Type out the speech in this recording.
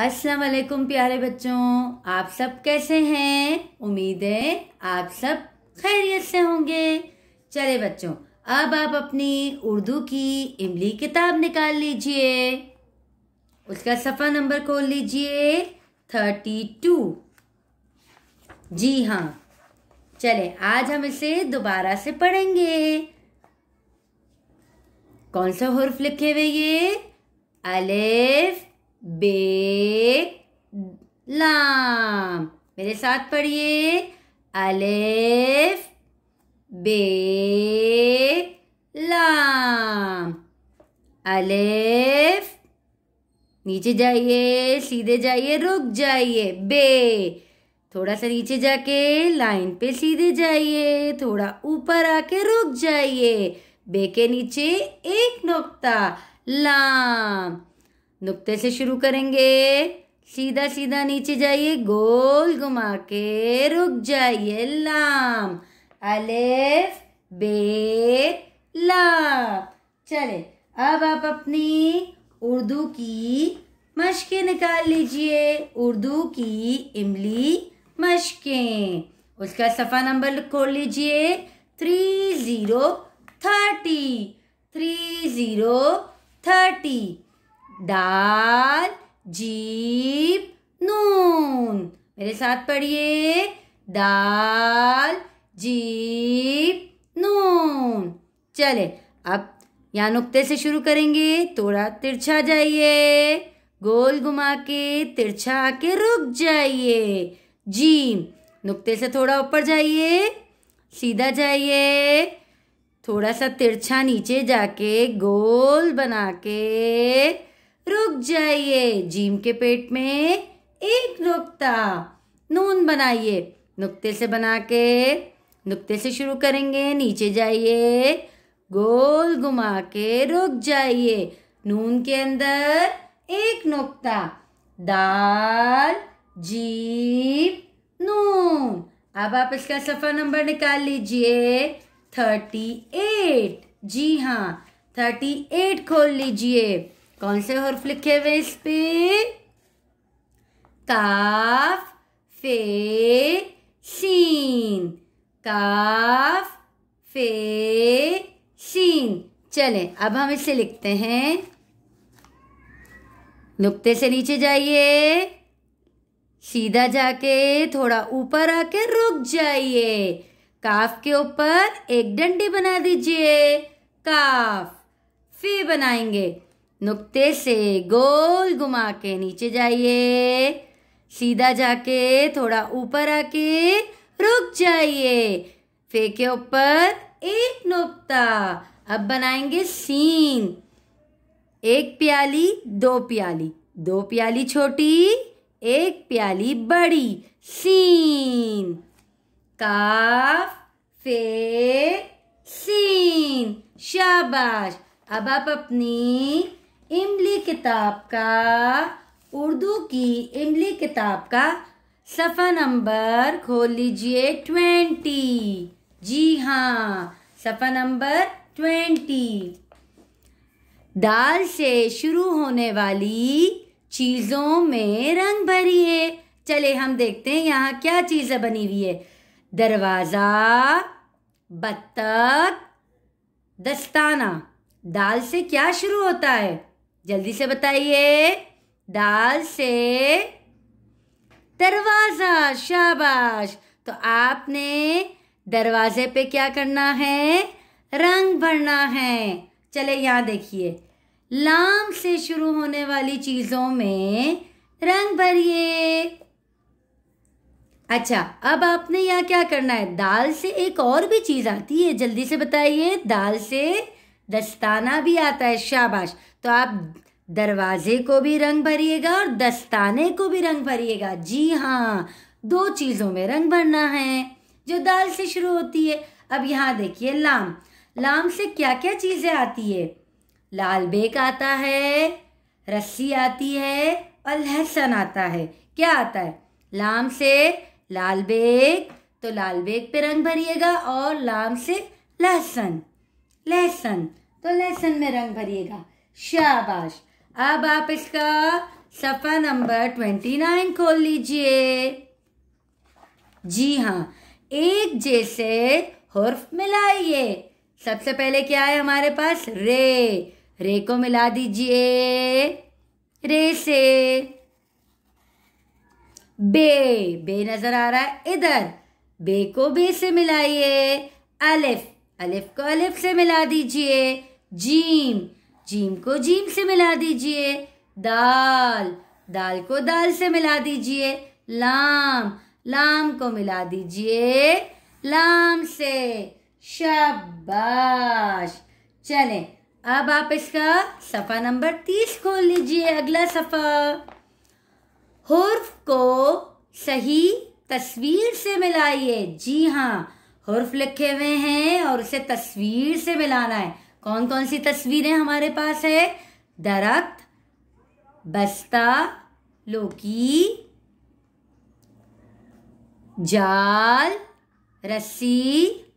अस्सलाम वालेकुम प्यारे बच्चों आप सब कैसे हैं उम्मीद है आप सब खैरियत से होंगे चले बच्चों अब आप अपनी उर्दू की इमली किताब निकाल लीजिए उसका सफ़ा नंबर खोल लीजिए थर्टी टू जी हाँ चले आज हम इसे दोबारा से पढ़ेंगे कौन सा हर्फ लिखे हुए ये अलेफ बे लाम मेरे साथ पढ़िए अलेफ बे लाम अलेफ नीचे जाइए सीधे जाइए रुक जाइए बे थोड़ा सा नीचे जाके लाइन पे सीधे जाइए थोड़ा ऊपर आके रुक जाइए बे के नीचे एक नुकता लाम नुक्ते से शुरू करेंगे सीधा सीधा नीचे जाइए गोल घुमा के रुक जाइए लाम अलेफ बे ला चले अब आप अपनी उर्दू की मशकें निकाल लीजिए उर्दू की इमली मशकें उसका सफ़ा नंबर खोल लीजिए three zero thirty three zero thirty दाल जीप नून मेरे साथ पढ़िए दाल जीप नून चले अब यहाँ नुक्ते से शुरू करेंगे थोड़ा तिरछा जाइए गोल घुमा के तिरछा आके रुक जाइए जी नुक्ते से थोड़ा ऊपर जाइए सीधा जाइए थोड़ा सा तिरछा नीचे जाके गोल बना के रुक जाइए जीम के पेट में एक नुक्ता नून बनाइए नुक्ते से बना के नुक्ते से शुरू करेंगे नीचे जाइए गोल घुमा के रुक जाइए नून के अंदर एक नुक्ता दाल जीप नून अब आप इसका सफ़ा नंबर निकाल लीजिए थर्टी एट जी हाँ थर्टी एट खोल लीजिए कौन से हर्फ लिखे हुए इस पे काफ फे सीन काफ फे सीन चले अब हम इसे लिखते हैं नुक्ते से नीचे जाइए सीधा जाके थोड़ा ऊपर आके रुक जाइए काफ के ऊपर एक डंडी बना दीजिए काफ फे बनाएंगे नुक्ते से गोल घुमा के नीचे जाइए सीधा जाके थोड़ा ऊपर आके रुक जाइए फेंके ऊपर एक नुक्ता अब बनाएंगे सीन एक प्याली दो प्याली दो प्याली छोटी एक प्याली बड़ी सीन काफ फे सीन शाबाश अब आप अपनी इमली किताब का उर्दू की इमली किताब का सफ़ा नंबर खोल लीजिए ट्वेंटी जी हाँ सफ़ा नंबर ट्वेंटी दाल से शुरू होने वाली चीज़ों में रंग भरी है चले हम देखते हैं यहाँ क्या चीज़ें बनी हुई है दरवाज़ा बत्तख दस्ताना दाल से क्या शुरू होता है जल्दी से बताइए दाल से दरवाज़ा शाबाश तो आपने दरवाजे पे क्या करना है रंग भरना है चले यहाँ देखिए लाम से शुरू होने वाली चीज़ों में रंग भरिए अच्छा अब आपने यहाँ क्या करना है दाल से एक और भी चीज़ आती है जल्दी से बताइए दाल से दस्ताना भी आता है शाबाश तो आप दरवाजे को भी रंग भरिएगा और दस्ताने को भी रंग भरिएगा जी हाँ दो चीज़ों में रंग भरना है जो दाल से शुरू होती है अब यहाँ देखिए लाम लाम से क्या क्या चीज़ें आती है लाल बेक आता है रस्सी आती है और लहसुन आता है क्या आता है लाम से लाल बेग तो लाल बेग पे रंग भरिएगा और लाम से लहसुन लहसुन तो लहसुन में रंग भरिएगा शाबाश अब आप इसका सफ़ा नंबर ट्वेंटी नाइन खोल लीजिए जी हाँ एक जैसे हर्फ मिलाइए सबसे पहले क्या है हमारे पास रे रे को मिला दीजिए रे से बे बे नजर आ रहा है इधर बे को बे से मिलाइए अलिफ अलिफ को अलिफ से मिला दीजिए जीम जीम को जीम से मिला दीजिए दाल दाल को दाल से मिला दीजिए लाम लाम को मिला दीजिए लाम से शाबाश चले अब आप इसका सफ़ा नंबर तीस खोल लीजिए अगला सफ़ा हर्फ को सही तस्वीर से मिलाइए जी हाँ हर्फ लिखे हुए हैं और उसे तस्वीर से मिलाना है कौन कौन सी तस्वीरें हमारे पास है दरख्त बस्ता लोकी जाल रस्सी